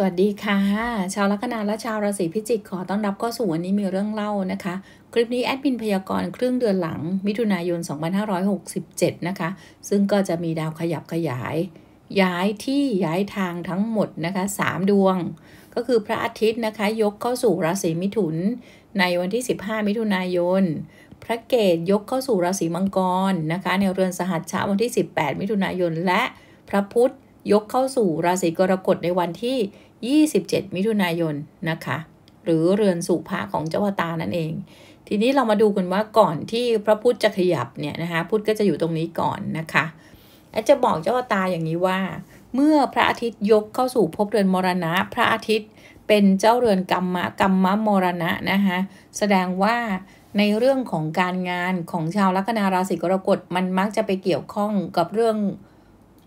สวัสดีค่ะ ชาวลัคนาและชาวราศีพิจิกขอต้อนรับเข้าสู่วันนี้มีเรื่องเล่านะคะคลิปนี้แอดมินพยากรณ์ครึ่งเดือนหลังมิถุนายน 2567 นะคะ ซึ่งก็จะมีดาวขยับขยาย ย้ายที่ย้ายทางทั้งหมดนะคะ3ดวง ก็คือพระอาทิตย์นะคะยกเข้าสู่ราศีมิถุนในวันที่ 15 มิถุนายนพระเกตยกเข้าสู่ราศีมังกรนะคะในเรือนสหัสชะวันที่ 18 มิถุนายนและพระพุธยกเข้าสู่ราศีกรกฎในวันที่27 มิถุนายน นะคะ หรือเรือนสุภาของเจ้าวตานั่นเอง ทีนี้เรามาดูกันว่าก่อนที่พระพุทธจะขยับเนี่ยนะคะพุทธก็จะอยู่ตรงนี้ก่อนนะคะอจะบอกเจ้าวตาอย่างนี้ว่า เมื่อพระอาทิตย์ยกเข้าสู่ภพเรือนมรณะพระอาทิตย์เป็นเจ้าเรือนกรรมะกรรมะมรณะนะคะแสดงว่าในเรื่องของการงานของชาวลัคนาราศีกรกฎ มัน มักจะไปเกี่ยวข้องกับเรื่อง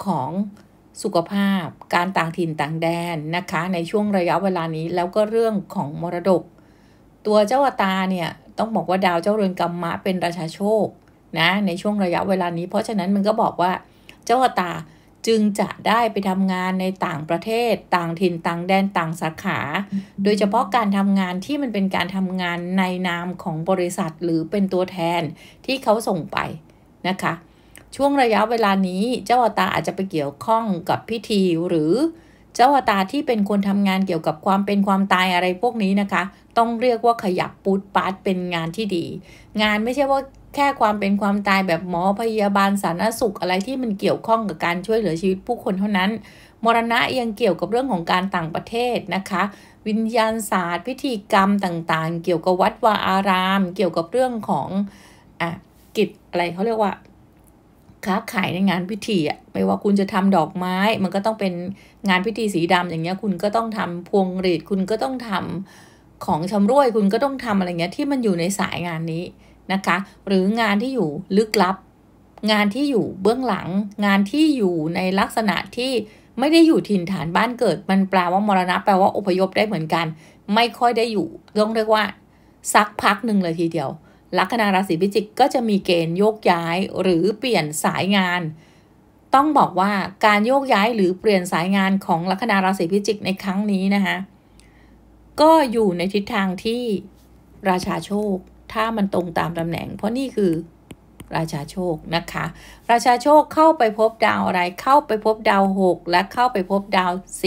ของสุขภาพ การต่างถิ่นต่างแดนนะคะในช่วงระยะเวลานี้แล้วก็เรื่องของมรดกตัวเจ้าตาเนี่ยต้องบอกว่าดาวเจ้าเรือนกรรมะเป็นราชาโชคนะในช่วงระยะเวลานี้เพราะฉะนั้นมันก็บอกว่า เจ้าตาจึงจะได้ไปทำงานในต่างประเทศ ต่างถิ่น ต่างแดนต่างสาขา โดยเฉพาะการทำงานที่มันเป็นการทำงานในนามของบริษัทหรือเป็นตัวแทนที่เขาส่งไปนะคะช่วงระยะเวลานี้เจ้าอตาอาจจะไปเกี่ยวข้องกับพิธีหรือเจ้าอตาที่เป็นคนทำงานเกี่ยวกับความเป็นความตายอะไรพวกนี้นะคะ ต้องเรียกว่าขยับปูดปาร์ตเป็นงานที่ดี งานไม่ใช่ว่าแค่ความเป็นความตายแบบหมอพยาบาลสาธารณสุขอะไรที่มันเกี่ยวข้องกับการช่วยเหลือชีวิตผู้คนเท่านั้นมรณะยังเกี่ยวกับเรื่องของการต่างประเทศนะคะ วิญญาณศาสตร์พิธีกรรมต่าง ๆ เกี่ยวกับวัดวาอารามเกี่ยวกับเรื่องของอ่ะกิจอะไรเขาเรียกว่าค้าขายในงานพิธีอ่ะไม่ว่าคุณจะทำดอกไม้มันก็ต้องเป็นงานพิธีสีดำอย่างเงี้ยคุณก็ต้องทำพวงหรีดคุณก็ต้องทำของชำรวยคุณก็ต้องทำอะไรเงี้ยที่มันอยู่ในสายงานนี้ นะคะ หรืองานที่อยู่ลึกลับ งานที่อยู่เบื้องหลัง งานที่อยู่ในลักษณะที่ไม่ได้อยู่ถิ่นฐานบ้านเกิด มันแปลว่ามรณะแปลว่าอพยพได้เหมือนกัน ไม่ค่อยได้อยู่ต้องเรียกว่าสักพักหนึ่งเลยทีเดียวลัคนาราศีพิจิกก็จะมีเกณฑ์โยกย้ายหรือเปลี่ยนสายงาน ต้องบอกว่าการโยกย้ายหรือเปลี่ยนสายงานของลัคนาราศีพิจิกในครั้งนี้นะคะ ก็อยู่ในทิศทางที่ราชาโชคถ้ามันตรงตามตำแหน่ง เพราะนี่คือราชาโชคนะคะ ราชาโชคเข้าไปพบดาวอะไร เข้าไปพบดาว6และเข้าไปพบดาว 4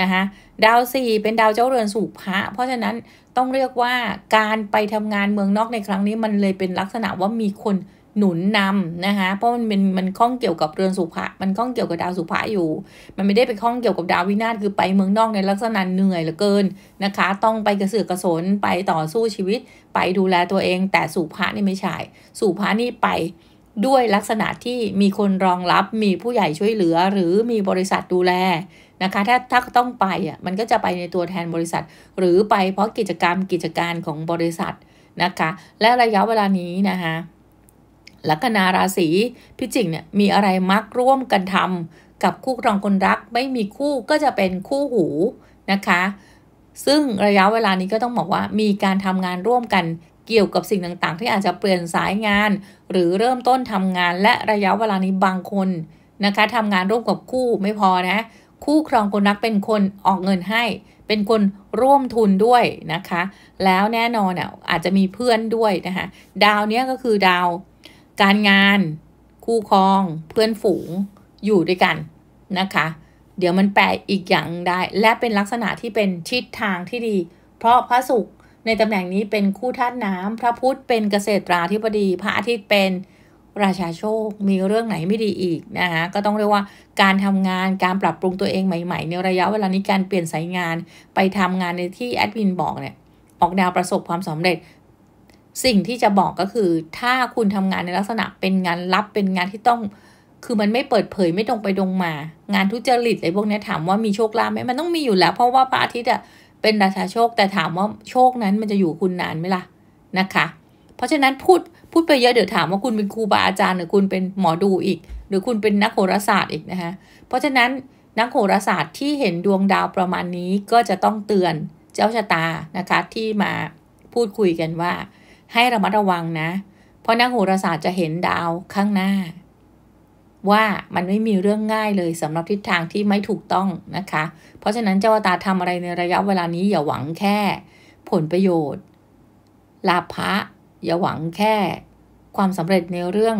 นะคะดาวสี่เป็นดาวเจ้าเรือนสู่พระเพราะฉะนั้นต้องเรียกว่าการไปทำงานเมืองนอกในครั้งนี้มันเลยเป็นลักษณะว่ามีคนหนุนนำนะคะเพราะมันเป็นมันข้องเกี่ยวกับเรือนสุภะมันข้องเกี่ยวกับดาวสุภะอยู่ มันไม่ได้ไปข้องเกี่ยวกับดาววินาศคือไปเมืองนอกในลักษณะเหนื่อยเหลือเกินนะคะต้องไปกระเสือกกระสนไปต่อสู้ชีวิตไปดูแลตัวเอง แต่สุภะนี่ไม่ใช่สุภะนี่ไปด้วยลักษณะที่มีคนรองรับมีผู้ใหญ่ช่วยเหลือหรือมีบริษัทดูแลนะคะถ้าถ้าต้องไปอ่ะมันก็จะไปในตัวแทนบริษัท หรือไปเพราะกิจกรรมกิจการของบริษัทนะคะและระยะเวลานี้นะคะลัคนาราศีพิจิกเนี่ยมีอะไรมัก ร่วมกันทำกับคู่ครองคนรักไม่มีคู่ก็จะเป็นคู่หูนะคะ ซึ่งระยะเวลานี้ก็ต้องบอกว่ามีการทำงานร่วมกันเกี่ยวกับสิ่งต่าง ๆ ที่อาจจะเปลี่ยนสายงาน หรือเริ่มต้นทำงาน และระยะเวลานี้บางคนนะคะทำงานร่วมกับคู่ไม่พอนะคู่ครองคนรักเป็นคนออกเงินให้ เป็นคนร่วมทุนด้วยนะคะ แล้วแน่นอนอ่ะอาจจะมีเพื่อนด้วยนะคะ ดาวเนี้ยก็คือดาว การงานคู่ครองเพื่อนฝูงอยู่ด้วยกันนะคะ เดี๋ยวมันแปลอีกอย่างได้และเป็นลักษณะที่เป็นทิศทางที่ดี เพราะพระศุกร์ในตำแหน่งนี้เป็นคู่ธาตุน้ำพระพุธเป็นเกษตราธิบดีพระอาทิตย์เป็นราชาโชค มีเรื่องไหนไม่ดีอีกนะคะก็ต้องเรียกว่าการทำงาน การปรับปรุงตัวเองใหม่ๆ ในระยะเวลานี้การเปลี่ยนสายงานไปทำงานในที่แอดมินบอกเนี่ย ออกแนวประสบความสำเร็จ สิ่งที่จะบอกก็คือถ้าคุณทำงานในลักษณะเป็นงานลับ เป็นงานที่ต้อง คือมันไม่เปิดเผยไม่ตรงไปตรงมา งานทุจริตอะไรพวกนี้ถามว่ามีโชคลาภไหม มันต้องมีอยู่แล้ว เพราะว่าพระอาทิตย์อะเป็นราชาโชค แต่ถามว่าโชคนั้นมันจะอยู่คุณนานไหมล่ะนะคะ เพราะฉะนั้นพูดพูดไปเยอะเดี๋ยวถามว่าคุณเป็นครูบาอาจารย์หรือคุณเป็นหมอดูอีก หรือคุณเป็นนักโหราศาสตร์อีกนะคะเพราะฉะนั้นนักโหราศาสตร์ที่เห็นดวงดาวประมาณนี้ก็จะต้องเตือนเจ้าชะตานะคะที่มาพูดคุยกันว่า ให้ระมัดระวังนะ เพราะนักโหราศาสตร์จะเห็นดาวข้างหน้า ว่ามันไม่มีเรื่องง่ายเลยสำหรับทิศทางที่ไม่ถูกต้องนะคะ เพราะฉะนั้นเจ้าตาทำอะไรในระยะเวลานี้อย่าหวังแค่ ผลประโยชน์ลาภะอย่าหวังแค่ความสำเร็จในเรื่อง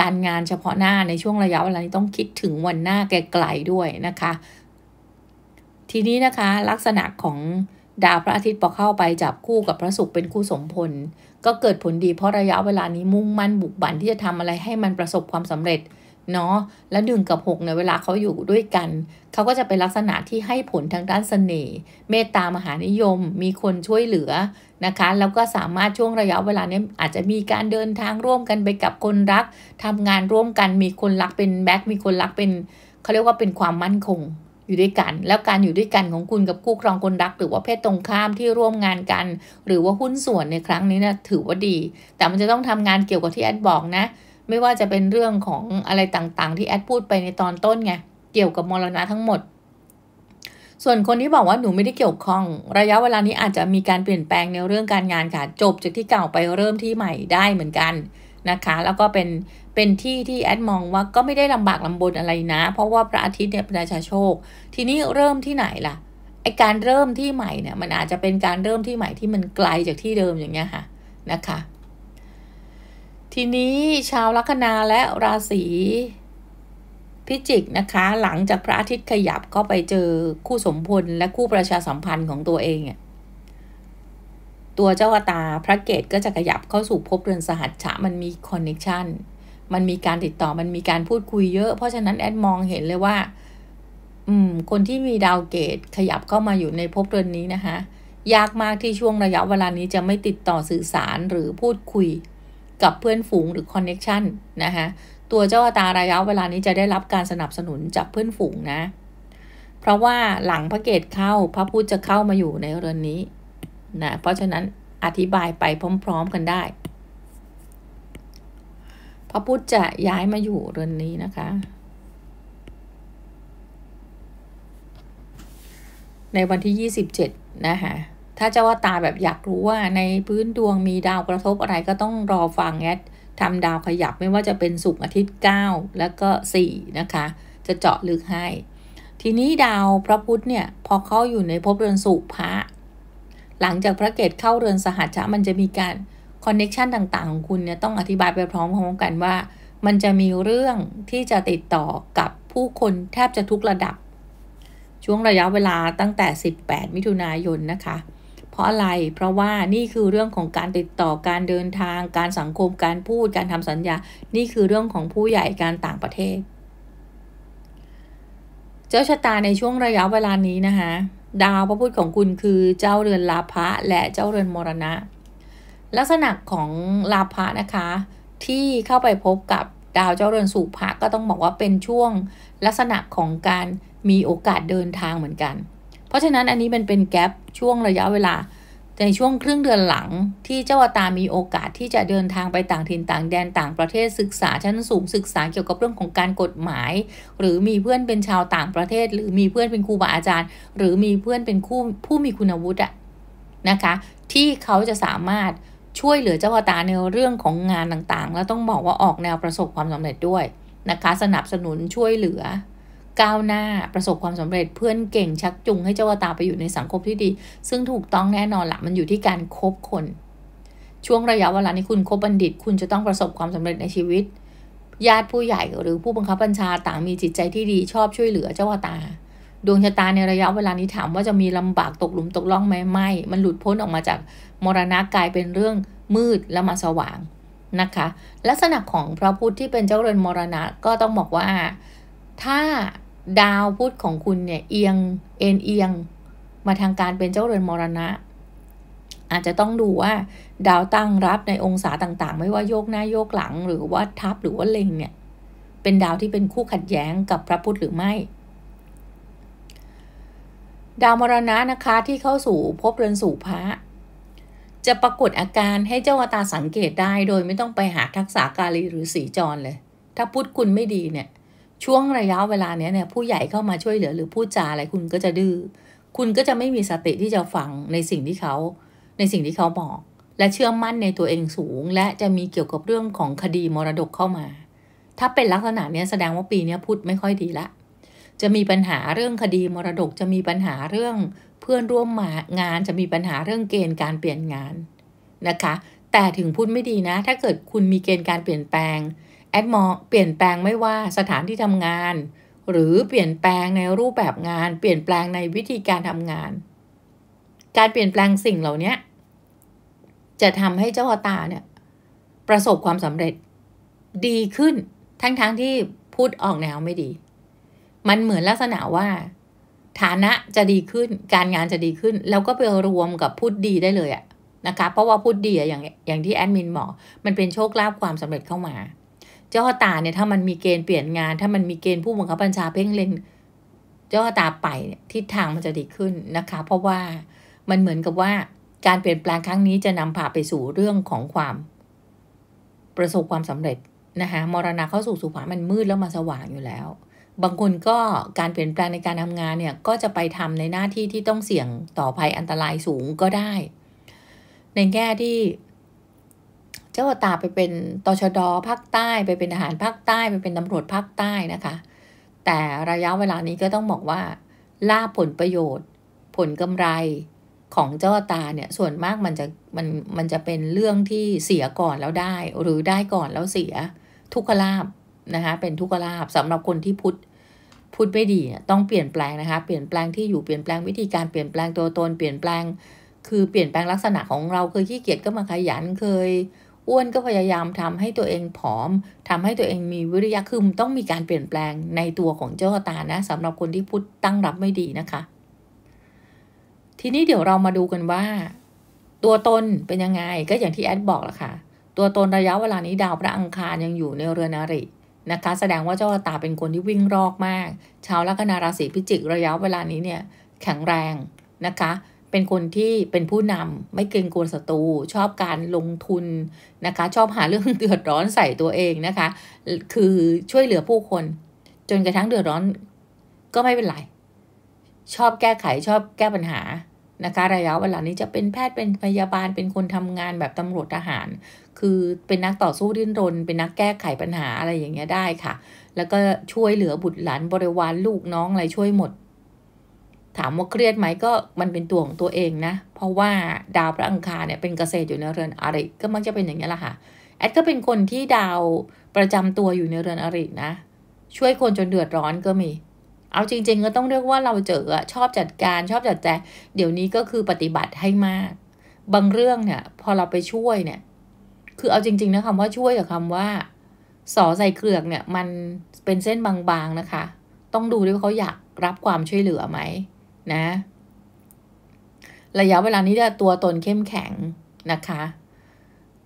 การงานเฉพาะหน้าในช่วงระยะเวลานี้ต้องคิดถึงวันหน้าไกลๆด้วยนะคะ ทีนี้นะคะลักษณะของดาวพระอาทิตย์พอเข้าไปจับคู่กับพระศุกร์เป็นคู่สมพล ก็เกิดผลดีเพราะระยะเวลานี้มุ่งมั่นบุกบันที่จะทำอะไรให้มันประสบความสำเร็จเนาะแล้วหนึ่งกับ6เนี่ยเวลาเขาอยู่ด้วยกัน เขาก็จะเป็นลักษณะที่ให้ผลทางด้านสเสน่ห์เมตตามหานิยม มีคนช่วยเหลือนะคะแล้วก็สามารถช่วงระยะเวลานี้อาจจะมีการเดินทางร่วมกันไปกับคนรักทำงานร่วมกันมีคนรักเป็นแบ็คมีคนรักเป็นเขาเรียกว่าเป็นความมั่นคง อยู่ด้วยกัน แล้วการอยู่ด้วยกันของคุณกับคู่ครองคนรักหรือว่าเพศตรงข้ามที่ร่วมงานกัน หรือว่าหุ้นส่วนในครั้งนี้นะถือว่าดี แต่มันจะต้องทำงานเกี่ยวกับที่แอดบอกนะไม่ว่าจะเป็นเรื่องของอะไรต่างๆ ที่แอดพูดไปในตอนต้นไงเกี่ยวกับมรณะทั้งหมด ส่วนคนที่บอกว่าหนูไม่ได้เกี่ยวข้อง ระยะเวลานี้อาจจะมีการเปลี่ยนแปลงในเรื่องการงานค่ะจบจากที่เก่าไปเริ่มที่ใหม่ได้เหมือนกันนะคะ แล้วก็เป็นเป็นที่ที่แอดมองว่าก็ไม่ได้ลำบากลำบนอะไรนะเพราะว่าพระอาทิตย์เนี่ยเป็นราชาโชค ทีนี้เริ่มที่ไหนล่ะไอการเริ่มที่ใหม่เนี่ยมันอาจจะเป็นการเริ่มที่ใหม่ที่มันไกลจากที่เดิมอย่างเงี้ยค่ะนะคะทีนี้ชาวลัคนาและราศีพิจิกนะคะ หลังจากพระอาทิตย์ขยับก็ไปเจอคู่สมพลและคู่ประชาสัมพันธ์ของตัวเองตัวเจ้าตาพระเกตก็จะขยับเข้าสู่ภพเรือนสหัสฉะมันมีคอนเน็ชันมันมีการติดต่อมันมีการพูดคุยเยอะ เพราะฉะนั้นแอดมองเห็นเลยว่าอืมคนที่มีดาวเกตขยับเข้ามาอยู่ในภพเรือนนี้นะคะ ยากมากที่ช่วงระยะเวลานี้จะไม่ติดต่อสื่อสารหรือพูดคุยกับเพื่อนฝูงหรือคอนเน็ชันนะคะตัวเจ้าอาตาระยะเวลานี้จะได้รับการสนับสนุนจากเพื่อนฝูงนะ เพราะว่าหลังพระเกตเข้าพระพุทธจะเข้ามาอยู่ในเรือนนี้นะเพราะฉะนั้นอธิบายไปพร้อม ๆกันได้พระพุทธจะย้ายมาอยู่เรือนนี้นะคะ ในวันที่ 27 นะคะถ้าเจ้าว่าตาแบบอยากรู้ว่าในพื้นดวงมีดาวกระทบอะไรก็ต้องรอฟังแอดทำดาวขยับไม่ว่าจะเป็นสุกอาทิตย์ 9 แล้วก็ 4 นะคะ จะเจาะลึกให้ ทีนี้ดาวพระพุธเนี่ยพอเขาอยู่ในภพเรือนสุพระหลังจากพระเกตเข้าเรือนสหัชะมันจะมีการคอนเน็ชันต่างๆของคุณเนี่ยต้องอธิบายไปพร้อมๆกันว่า มันจะมีเรื่องที่จะติดต่อกับผู้คนแทบจะทุกระดับ ช่วงระยะเวลาตั้งแต่ 18 มิถุนายนนะคะเพราะอะไร เพราะว่านี่คือเรื่องของการติดต่อการเดินทางการสังคมการพูดการทำสัญญา นี่คือเรื่องของผู้ใหญ่การต่างประเทศ เจ้าชะตาในช่วงระยะเวลานี้นะคะดาวพระพุธของคุณคือเจ้าเรือนลาภะและเจ้าเรือนมรณะ ลักษณะของลาภะนะคะ ที่เข้าไปพบกับดาวเจ้าเรือนสุภะ ก็ต้องบอกว่าเป็นช่วงลักษณะของการมีโอกาสเดินทางเหมือนกันราะฉะนั้นอันนี้มันเป็นแกลบช่วงระยะเวลาในช่วงครึ่งเดือนหลังที่เจ้าตามีโอกาสที่จะเดินทางไปต่างถิ่นต่างแดนต่างประเทศศึกษาชั้นสูงศึกษาเกี่ยวกับเรื่องของการกฎหมาย หรือมีเพื่อนเป็นชาวต่างประเทศ หรือมีเพื่อนเป็นครูบาอาจารย์ หรือมีเพื่อนเป็นคู่ผู้มีคุณวุฒิอะนะคะ ที่เขาจะสามารถช่วยเหลือเจ้าตาในเรื่องของงานต่างๆ แล้วต้องบอกว่าออกแนวประสบความสำเร็จด้วยนะคะ สนับสนุนช่วยเหลือก้าวหน้าประสบความสำเร็จเพื่อนเก่งชักจูงให้เจ้าตาไปอยู่ในสังคมที่ดี ซึ่งถูกต้องแน่นอนละมันอยู่ที่การคบคน ช่วงระยะเวลานี่คุณ คบบัณฑิต คุณจะต้องประสบความสำเร็จในชีวิต ญาติผู้ใหญ่หรือผู้บังคับบัญชาต่างมีจิตใจที่ดีชอบช่วยเหลือเจ้าตา ดวงชะตาในระยะเวลานี้ถามว่าจะมีลำบากตกหลุมตกล่องไหมไม่ มันหลุดพ้นออกมาจากมรณะกลายเป็นเรื่องมืดและมาสว่างนะคะ ลักษณะของพระพุทธที่เป็นเจ้าเรือนมรณะก็ต้องบอกว่าถ้าดาวพุธของคุณเนี่ยเอียง เอ็นเอียง มาทางการเป็นเจ้าเรือนมรณะ อาจจะต้องดูว่าดาวตั้งรับในองศาต่างๆ ไม่ว่าโยกหน้าโยกหลัง หรือว่าทับหรือว่าเล็งเนี่ยเป็นดาวที่เป็นคู่ขัดแย้งกับพระพุธหรือไม่ ดาวมรณะนะคะที่เข้าสู่ภพเรือนสู่พระจะปรากฏอาการให้เจ้าตาสังเกตได้โดยไม่ต้องไปหาทักษะกาลีหรือสีจรเลย ถ้าพุธคุณไม่ดีเนี่ยช่วงระยะเวลาเนี้ยเนี่ยผู้ใหญ่เข้ามาช่วยเหลือ หรือพูดจาอะไรคุณก็จะดื้อคุณก็จะไม่มีสติที่จะฟังในสิ่งที่เขาในสิ่งที่เขาบอก และเชื่อมั่นในตัวเองสูง และจะมีเกี่ยวกับเรื่องของคดีมรดกเข้ามา ถ้าเป็นลักษณะเนี้ยแสดงว่าปีนี้พูดไม่ค่อยดีละ จะมีปัญหาเรื่องคดีมรดกจะมีปัญหาเรื่องเพื่อนร่วมงานจะมีปัญหาเรื่องเกณฑ์การเปลี่ยนงานนะคะแต่ถึงพูดไม่ดีนะ ถ้าเกิดคุณมีเกณฑ์การเปลี่ยนแปลงแอดมอเปลี่ยนแปลงไม่ว่าสถานที่ทำงาน หรือเปลี่ยนแปลงในรูปแบบงาน เปลี่ยนแปลงในวิธีการทำงาน การเปลี่ยนแปลงสิ่งเหล่านี้จะทำให้เจ้าตาเนี่ย ประสบความสำเร็จ ดีขึ้น ทั้งๆทที่พูดออกแนวไม่ดี มันเหมือนลักษณะว่า ฐานะจะดีขึ้น การงานจะดีขึ้น แล้วก็ไปรวมกับพูดดีได้เลยอะนะคะ เพราะว่าพูดดีอะอย่างอย่างที่แอดมินบอกมันเป็นโชคลาภความสำเร็จเข้ามาเจ้าตาเนี่ย ถ้ามันมีเกณฑ์เปลี่ยนงานถ้ามันมีเกณฑ์ผู้บังคับบัญชาเพ่งเล็งเจ้าตาไปทิศทางมันจะดีขึ้นนะคะ เพราะว่ามันเหมือนกับว่าการเปลี่ยนแปลงครั้งนี้จะนำพาไปสู่เรื่องของความ ประสบความสำเร็จนะคะมรณะเข้าสู่สุภามันมืดแล้วมาสว่างอยู่แล้ว บางคนก็การเปลี่ยนแปลงในการทำงานเนี่ยก็จะไปทำในหน้าที่ที่ต้องเสี่ยงต่อภัยอันตรายสูงก็ได้ ในแง่ที่เจ้าตาไปเป็นตชดภาคใต้ ไปเป็นทหารภาคใต้ ไปเป็นตำรวจภาคใต้นะคะ แต่ระยะเวลานี้ก็ต้องบอกว่าล่าผลประโยชน์ ผลกำไรของเจ้าตาเนี่ยส่วนมากมันจะมันมันจะเป็นเรื่องที่เสียก่อนแล้วได้ หรือได้ก่อนแล้วเสียทุกขลาบนะคะเป็นทุกขลาบสำหรับคนที่พุทธพูดไม่ดีต้องเปลี่ยนแปลงนะคะ เปลี่ยนแปลงที่อยู่เปลี่ยนแปลงวิธีการเปลี่ยนแปลงตัวตนเปลี่ยนแปลง คือเปลี่ยนแปลงลักษณะของเราเคยขี้เกียจก็มาขยันเคยอ้วนก็พยายามทำให้ตัวเองผอม ทำให้ตัวเองมีวิริยะคือต้องมีการเปลี่ยนแปลงในตัวของเจ้าตานะสำหรับคนที่พูดตั้งรับไม่ดีนะคะ ทีนี้เดี๋ยวเรามาดูกันว่า ตัวตนเป็นยังไงก็อย่างที่แอดบอกละค่ะ ตัวตนระยะเวลานี้ดาวพระอังคารยังอยู่ในเรือนอรินะคะ แสดงว่าเจ้าตาเป็นคนที่วิ่งรอกมาก ชาวลัคนาราศีพิจิกระยะเวลานี้เนี่ยแข็งแรงนะคะเป็นคนที่เป็นผู้นำไม่เกรงกลัวศัตรูชอบการลงทุนนะคะ ชอบหาเรื่องเดือดร้อนใส่ตัวเองนะคะ คือช่วยเหลือผู้คน จนกระทั่งเดือดร้อนก็ไม่เป็นไร ชอบแก้ไขชอบแก้ปัญหานะคะ ระยะเวลานี้จะเป็นแพทย์เป็นพยาบาลเป็นคนทำงานแบบตำรวจทหาร คือเป็นนักต่อสู้ดิ้นรน เป็นนักแก้ไขปัญหาอะไรอย่างเงี้ยได้ค่ะ แล้วก็ช่วยเหลือบุตรหลานบริวารลูกน้องอะไรช่วยหมดถามว่าเครียดไหมก็มันเป็นตัวของตัวเองนะ เพราะว่าดาวพระอังคารเนี่ยเป็นเกษตรอยู่ในเรือนอริก็มักจะเป็นอย่างนี้แหละค่ะแอดก็เป็นคนที่ดาวประจำตัวอยู่ในเรือนอรินะ ช่วยคนจนเดือดร้อนก็มี เอาจริงๆ ก็ต้องเรียกว่าเราเจอชอบจัดการชอบจัดแจงเดี๋ยวนี้ก็คือปฏิบัติให้มาก บางเรื่องเนี่ย พอเราไปช่วยเนี่ยคือเอาจริงๆนะคำว่าช่วยกับคำว่าสอใส่เครือกเนี่ยมันเป็นเส้นบางๆนะคะ ต้องดูด้วยว่าเขาอยากรับความช่วยเหลือไหมนะ ระยะเวลานี้จะตัวตนเข้มแข็งนะคะ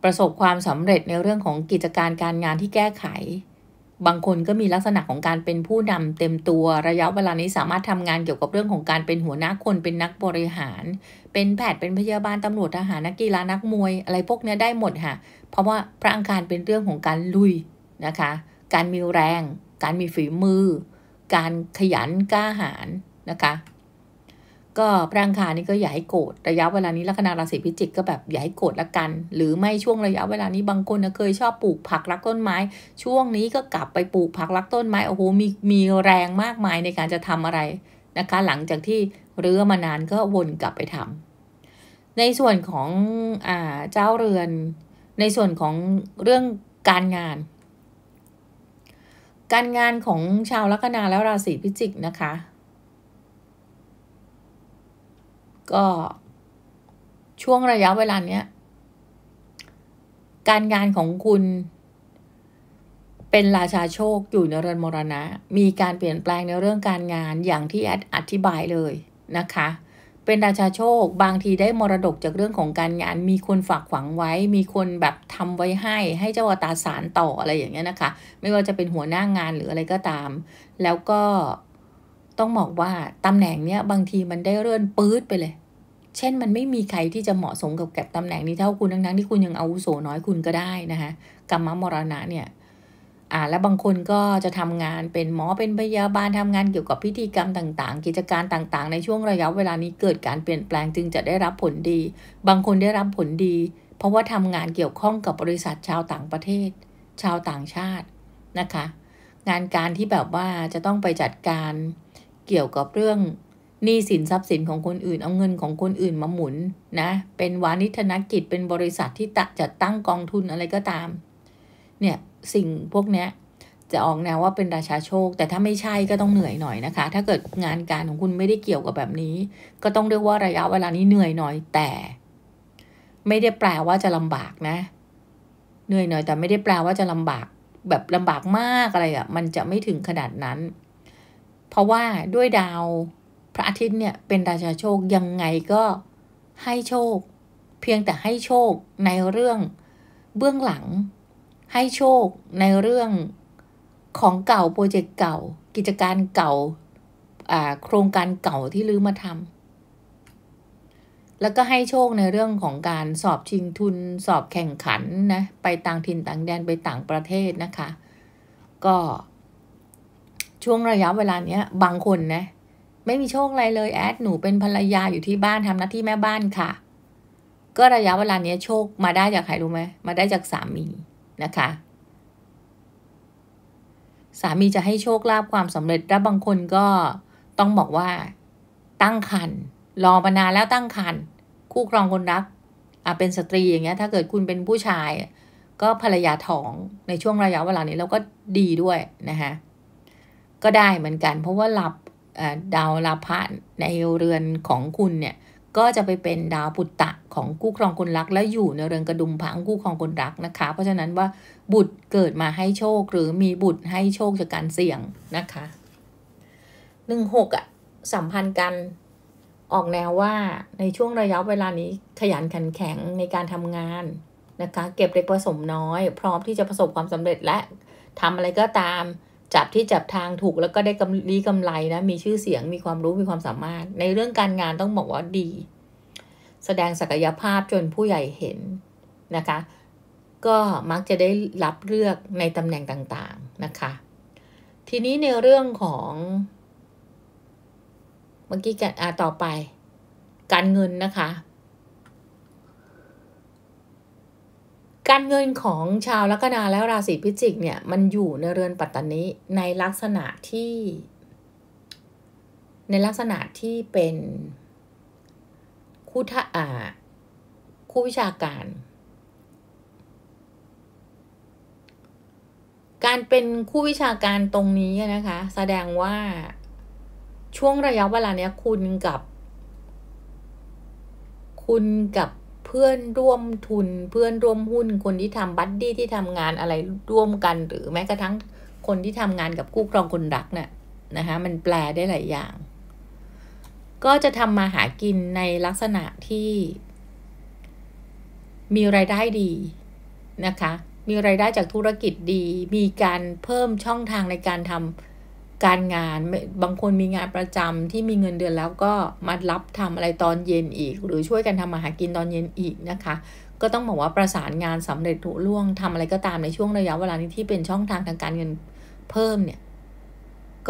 ประสบความสำเร็จในเรื่องของกิจการการงานที่แก้ไข บางคนก็มีลักษณะของการเป็นผู้นำเต็มตัว ระยะเวลานี้สามารถทำงานเกี่ยวกับเรื่องของการเป็นหัวหน้าคน เป็นนักบริหาร เป็นแพทย์ เป็นพยาบาลตำรวจ ทหารนักกีฬา นักมวย อะไรพวกนี้ได้หมดค่ะ เพราะว่าพระอังคารเป็นเรื่องของการลุยนะคะ การมีแรง การมีฝีมือ การขยันกล้าหาญนะคะก็พระอังคารนี่ก็อย่าให้โกรธระยะเวลานี้ลัคนาราศีพิจิกก็แบบอย่าให้โกรธละกัน หรือไม่ช่วงระยะเวลานี้บางคนเคยชอบปลูกผักรักต้นไม้ ช่วงนี้ก็กลับไปปลูกผักรักต้นไม้โอ้โหมีมีแรงมากมายในการจะทำอะไรนะคะ หลังจากที่เรือมานานก็วนกลับไปทำ ในส่วนของอ่าเจ้าเรือน ในส่วนของเรื่องการงาน การงานของชาวลัคนาแล้วราศีพิจิกนะคะก็ช่วงระยะเวลาเนี้ยการงานของคุณ เป็นราชาโชคอยู่ในเรือนมรณะ มีการเปลี่ยนแปลงในเรื่องการงานอย่างที่แอดอธิบายเลยนะคะ เป็นราชาโชคบางทีได้มรดกจากเรื่องของการงานมีคนฝากขวังไว้ มีคนแบบทำไว้ให้ให้เจ้าวตาสารต่ออะไรอย่างเงี้ยนะคะไม่ว่าจะเป็นหัวหน้างงานหรืออะไรก็ตาม แล้วก็ต้องบอกว่าตำแหน่งเนี้ยบางทีมันได้เลื่อนปื๊ดไปเลย เช่นมันไม่มีใครที่จะเหมาะสมกับแกบตำแหน่งนี้เท่าคุณทั้งๆที่คุณยังอาวุโสน้อยคุณก็ได้นะคะกรรมมรณะเนี่ย อ่า แล้วบางคนก็จะทำงานเป็นหมอ เป็นพยาบาลทำงานเกี่ยวกับพิธีกรรมต่างๆ กิจการต่าง ๆ ในช่วงระยะเวลานี้เกิดการเปลี่ยนแปลงจึงจะได้รับผลดี บางคนได้รับผลดี เพราะว่าทำงานเกี่ยวข้องกับบริษัทชาวต่างประเทศ ชาวต่างชาตินะคะ งานการที่แบบว่าจะต้องไปจัดการเกี่ยวกับเรื่องหนี้สินทรัพย์สินของคนอื่นเอาเงินของคนอื่นมาหมุน นะ เป็นวานิธนกิจเป็นบริษัทที่จัดตั้งกองทุนอะไรก็ตาม เนี่ยสิ่งพวกเนี้ย จะออกแนวว่าเป็นราชาโชค แต่ถ้าไม่ใช่ก็ต้องเหนื่อยหน่อยนะคะ ถ้าเกิดงานการของคุณไม่ได้เกี่ยวกับแบบนี้ ก็ต้องเรียกว่าระยะเวลานี้เหนื่อยหน่อย แต่ ไม่ได้แปลว่าจะลำบากนะ เหนื่อยหน่อย แต่ไม่ได้แปลว่าจะลำบาก แบบลำบากมากอะไรอะ่ะมันจะไม่ถึงขนาดนั้นเพราะว่าด้วยดาวพระอาทิตย์เนี่ยเป็นราชาโชคยังไงก็ให้โชคเพียงแต่ให้โชคในเรื่องเบื้องหลัง ให้โชคในเรื่องของเก่าโปรเจกต์ เก่า กิจการเก่าโครงการเก่าที่ลืมมาทำแล้วก็ให้โชคในเรื่องของการสอบชิงทุนสอบแข่งขันนะไปต่างถิ่นต่างแดนไปต่างประเทศนะคะ ก็ช่วงระยะเวลาเนี้ยบางคนนะ ไม่มีโชคอะไรเลยแอดหนูเป็นภรรยาอยู่ที่บ้านทำหน้าที่แม่บ้านค่ะ ก็ระยะเวลาเนี้ยโชคมาได้จากใครรู้ไหมมาได้จากสามีนะคะ สามีจะให้โชคลาภความสำเร็จและบางคนก็ต้องบอกว่า ตั้งคันรอมานานแล้วตั้งคันคู่ครองคนรักอาะเป็นสตรีอย่างเงี้ยถ้าเกิดคุณเป็นผู้ชาย ก็ภรรยาท้องในช่วงระยะเวลานี้แล้วก็ดีด้วยนะคะก็ได้เหมือนกันเพราะว่าหลับดาวลาภะในเรือนของคุณเนี่ยก็จะไปเป็นดาวปุตตะของคู่ครองคน รัก และ อยู่ในเรือนกระดุมผังคู่ครองคน รักนะคะ เพราะฉะนั้นว่าบุตรเกิดมาให้โชค หรือมีบุตรให้โชคจากการเสี่ยงนะคะหนึ่งหกอ่ะสัมพันธ์กันออกแนวว่าในช่วงระยะเวลานี้ขยันขันแข็งในการทำงานนะคะเก็บเล็กผสมน้อย พร้อมที่จะประสบความสำเร็จและทำอะไรก็ตามจับที่จับทางถูกแล้วก็ได้กำลีกำไรนะ มีชื่อเสียงมีความรู้มีความสามารถ ในเรื่องการงานต้องบอกว่าดี แสดงศักยภาพจนผู้ใหญ่เห็นนะคะ ก็มักจะได้รับเลือกในตำแหน่งต่างๆนะคะ ทีนี้ในเรื่องของ เมื่อกี้กันอ่าต่อไป การเงินนะคะการเงินของชาวลัคนาและราศีพิจิกเนี่ย มันอยู่ในเรือนปัตตานิในลักษณะที่ ในลักษณะที่เป็นคู่ท่าอาคู่วิชาการ การเป็นคู่วิชาการตรงนี้นะคะ แสดงว่าช่วงระยะเวลาเนี้ยคุณกับคุณกับเพื่อนร่วมทุนเพื่อนร่วมหุ้นคนที่ทำบัดดี้ที่ทำงานอะไรร่วมกัน หรือแม้กระทั่งคนที่ทำงานกับคู่ครองคนรักเนะี่ยนะคะ มันแปลได้หลายอย่าง ก็จะทำมาหากินในลักษณะที่ มีไรายได้ดีนะคะ มีไรายได้จากธุรกิจดีมีการเพิ่มช่องทางในการทำการงาน บางคนมีงานประจำที่มีเงินเดือนแล้วก็มารับทำอะไรตอนเย็นอีก หรือช่วยกันทำมาหากินตอนเย็นอีกนะคะ ก็ต้องบอกว่าประสานงานสำเร็จถุล่วงทำอะไรก็ตามในช่วงระยะเวลานี้ที่เป็นช่องทางทางการเงินเพิ่มเนี่ย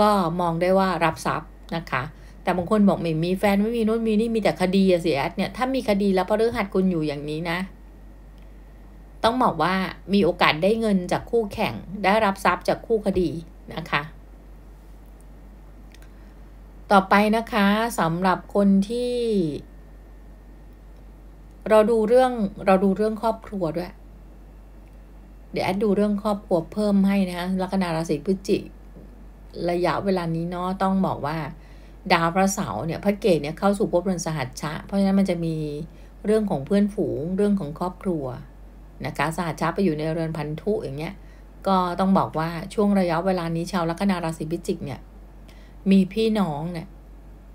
ก็มองได้ว่ารับทรัพย์นะคะ แต่บางคนบอกไม่มีแฟนไม่มีนู่นมีนี่มีแต่คดีเสียเนี่ย ถ้ามีคดีแล้วพอเรื่องหัดคุณอยู่อย่างนี้นะ ต้องบอกว่ามีโอกาสได้เงินจากคู่แข่ง ได้รับทรัพย์จากคู่คดีนะคะต่อไปนะคะสำหรับคนที่ เราดูเรื่องเราดูเรื่องครอบครัวด้วย เดี๋ยวแอดดูเรื่องครอบครัวเพิ่มให้นะคะลัคนาราศีพฤศจิระยะเวลานี้เนาะต้องบอกว่าดาวพระเสาร์เนี่ยพระเกตเนี่ยเข้าสู่ภพเรือนสหัชชะเพราะฉะนั้นมันจะมีเรื่องของเพื่อนฝูงเรื่องของครอบครัวนะคะสหัชชะไปอยู่ในเรือนพันธุอย่างเงี้ยก็ต้องบอกว่าช่วงระยะเวลานี้ชาวลัคนาราศีพิจิกเนี่ยมีพี่น้องเนี่ย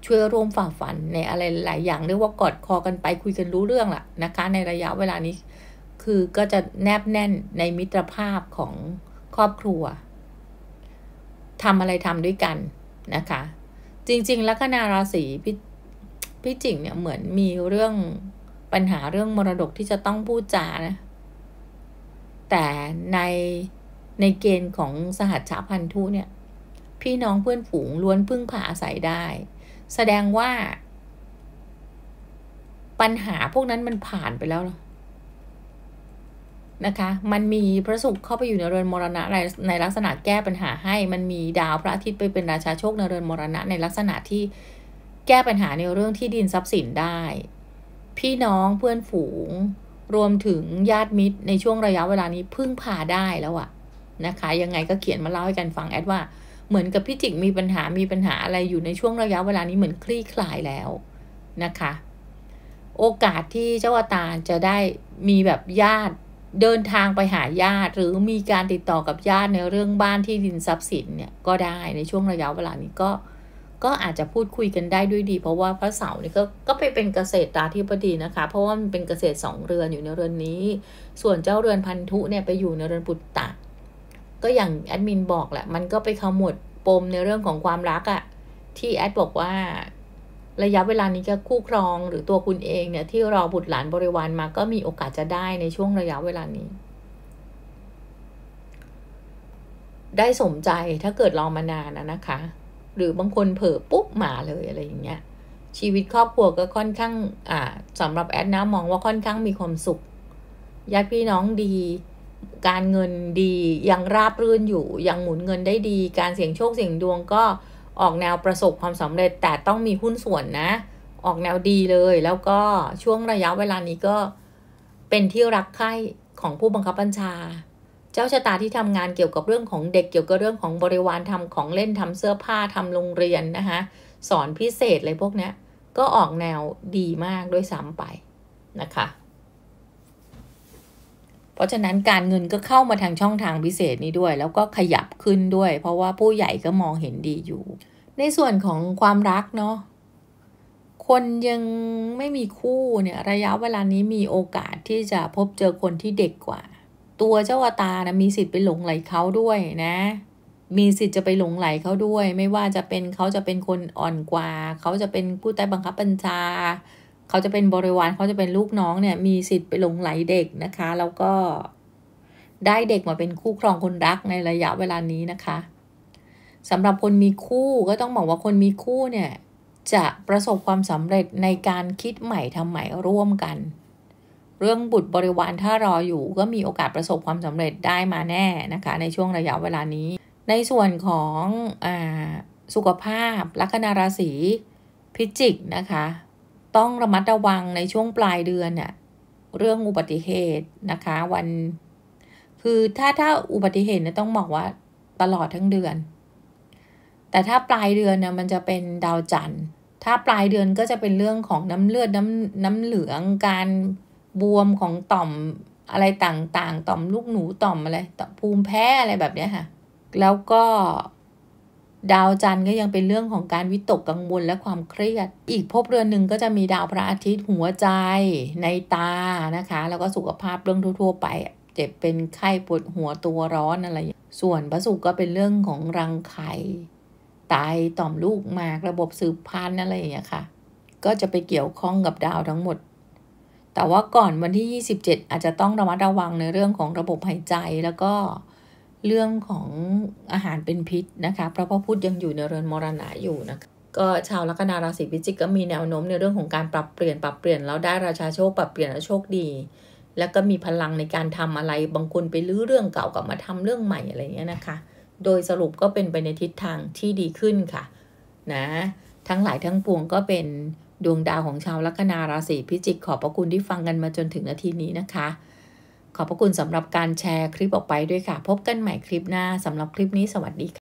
ช่วยร่วมฝ่าฝันในอะไรหลายอย่างเรียกว่ากอดคอกันไปคุยกันรู้เรื่องล่ะนะคะ ในระยะเวลานี้คือก็จะแนบแน่นในมิตรภาพของครอบครัวทำอะไรทำด้วยกันนะคะ จริง ๆลัคนาราศีพี่พี่จิงเนี่ยเหมือนมีเรื่องปัญหาเรื่องมรดกที่จะต้องพูดจานะแต่ในในเกณฑ์ของสหัชชาพันธุเนี่ยพี่น้องเพื่อนฝูงล้วนพึ่งพาอาศัยได้ แสดงว่าปัญหาพวกนั้นมันผ่านไปแล้วนะคะ มันมีพระสุขเข้าไปอยู่ในเรือนมรณะในลักษณะแก้ปัญหาให้ มันมีดาวพระอาทิตย์ไปเป็นราชาโชคในเรือนมรณะ ในลักษณะที่แก้ปัญหาในเรื่องที่ดินทรัพย์สินได้ พี่น้องเพื่อนฝูง รวมถึงญาติมิตรในช่วงระยะเวลานี้พึ่งพาได้แล้วอะนะคะ ยังไงก็เขียนมาเล่าให้กันฟังแอดว่าเหมือนกับพี่จิกมีปัญหา มีปัญหาอะไร อยู่ในช่วงระยะเวลานี้เหมือนคลี่คลายแล้วนะคะ โอกาสที่เจ้าอตาจะได้มีแบบญาติเดินทางไปหาญาติ หรือมีการติดต่อกับญาติในเรื่องบ้านที่ดินทรัพย์สินเนี่ยก็ได้ในช่วงระยะเวลานี้ก็ก็อาจจะพูดคุยกันได้ด้วยดีเพราะว่าพระเสาร์นี่ก็ก็ไปเป็นเกษตรตาที่พอดีนะคะ เพราะว่ามันเป็นเกษตรสองเรือนอยู่ในเรือนนี้ ส่วนเจ้าเรือนพันธุเนี่ยไปอยู่ในเรือนปุตตะก็อย่างแอดมินบอกแหละ มันก็ไปขมวดปม ในเรื่องของความรักอะที่แอดบอกว่าระยะเวลานี้จะคู่ครองหรือตัวคุณเองเนี่ย ที่รอบุตรหลานบริวารมาก็มีโอกาสจะได้ในช่วงระยะเวลานี้ ได้สมใจถ้าเกิดรอมานานนะนะคะ หรือบางคนเผลอปุ๊บหมาเลยอะไรอย่างเงี้ยชีวิตครอบครัวก็ค่อนข้าง อ่าสำหรับแอดนะมองว่าค่อนข้างมีความสุขญาติพี่น้องดีการเงินดียังราบรื่นอยู่ ยังหมุนเงินได้ดี การเสี่ยงโชค เสี่ยงดวงก็ออกแนวประสบความสำเร็จแต่ต้องมีหุ้นส่วนนะ ออกแนวดีเลย แล้วก็ช่วงระยะเวลานี้ก็เป็นที่รักใคร่ของผู้บังคับบัญชา เจ้าชะตาที่ทำงานเกี่ยวกับเรื่องของเด็กเกี่ยวกับเรื่องของบริวารทำของเล่นทำเสื้อผ้าทำโรงเรียนนะคะสอนพิเศษเลยพวกนี้ก็ออกแนวดีมากด้วยซ้ำไปนะคะเพราะฉะนั้น การเงินก็เข้ามาทางช่องทางพิเศษนี้ด้วย แล้วก็ขยับขึ้นด้วย เพราะว่าผู้ใหญ่ก็มองเห็นดีอยู่ ในส่วนของความรักเนาะคนยังไม่มีคู่เนี่ย ระยะเวลานี้มีโอกาสที่จะพบเจอคนที่เด็กกว่า ตัวเจ้าอตานะมีสิทธิ์ไปหลงไหลเขาด้วยนะ มีสิทธิ์จะไปหลงไหลเขาด้วย ไม่ว่าจะเป็นเขาจะเป็นคนอ่อนกว่าเขาจะเป็นผู้ใต้บังคับบัญชาเขาจะเป็นบริวาร เขาจะเป็นลูกน้องเนี่ยมีสิทธิ์ไปหลงไหลเด็กนะคะ แล้วก็ได้เด็กมาเป็นคู่ครองคนรักในระยะเวลานี้นะคะสำหรับคนมีคู่ก็ต้องบอกว่าคนมีคู่เนี่ยจะประสบความสำเร็จในการคิดใหม่ทำใหม่ร่วมกัน เรื่องบุตรบริวารถ้ารออยู่ก็มีโอกาสประสบความสำเร็จได้มาแน่นะคะ ในช่วงระยะเวลานี้ ในส่วนของอสุขภาพลัคนาราศี พิจิกนะคะต้องระมัดระวังในช่วงปลายเดือนน่ะเรื่องอุบัติเหตุนะคะวัน คือถ้าถ้าอุบัติเหตุเนี่ยต้องบอกว่าตลอดทั้งเดือน แต่ถ้าปลายเดือนเนี่ยมันจะเป็นดาวจันทร์ถ้าปลายเดือนก็จะเป็นเรื่องของน้ำเลือดน้ำน้ำเหลือง การบวมของต่อมอะไรต่างๆ ต่อมลูกหนูต่อมอะไรต่อภูมิแพ้อะไรแบบเนี้ยค่ะแล้วก็ดาวจันทร์ก็ยังเป็นเรื่องของการวิตกกังวลและความเครียด อีกภพเรือนหนึ่งก็จะมีดาวพระอาทิตย์หัวใจในตานะคะแล้วก็สุขภาพเรื่องทั่ว ๆ ไป เจ็บเป็นไข้ปวดหัวตัวร้อนอะไร ส่วนพระศุกร์ก็เป็นเรื่องของรังไข่ไตต่อมลูกหมาก ระบบสืบพันธุ์อะไรอย่างเงี้ยค่ะก็จะไปเกี่ยวข้องกับดาวทั้งหมด แต่ว่าก่อนวันที่ 27 อาจจะต้องระมัดระวังในเรื่องของระบบหายใจแล้วก็เรื่องของอาหารเป็นพิษนะคะ เพราะพ่อพุธยังอยู่ในเรือนมรณะอยู่นะคะ ก็ชาวลัคนาราศีพิจิกก็มีแนวโน้มในเรื่องของการปรับเปลี่ยน ปรับเปลี่ยน แล้วได้ราชาโชคปรับเปลี่ยนแล้วโชคดี แล้วก็มีพลังในการทำอะไร บางคนไปลื้อเรื่องเก่ากลับมาทำเรื่องใหม่อะไรเงี้ยนะคะ โดยสรุปก็เป็นไปในทิศทางที่ดีขึ้นค่ะนะทั้งหลายทั้งปวงก็เป็นดวงดาวของชาวลัคนาราศีพิจิก ขอบพระคุณที่ฟังกันมาจนถึงนาทีนี้นะคะขอบพระคุณสำหรับการแชร์คลิปออกไปด้วยค่ะ พบกันใหม่คลิปหน้าสำหรับคลิปนี้ สวัสดีค่ะ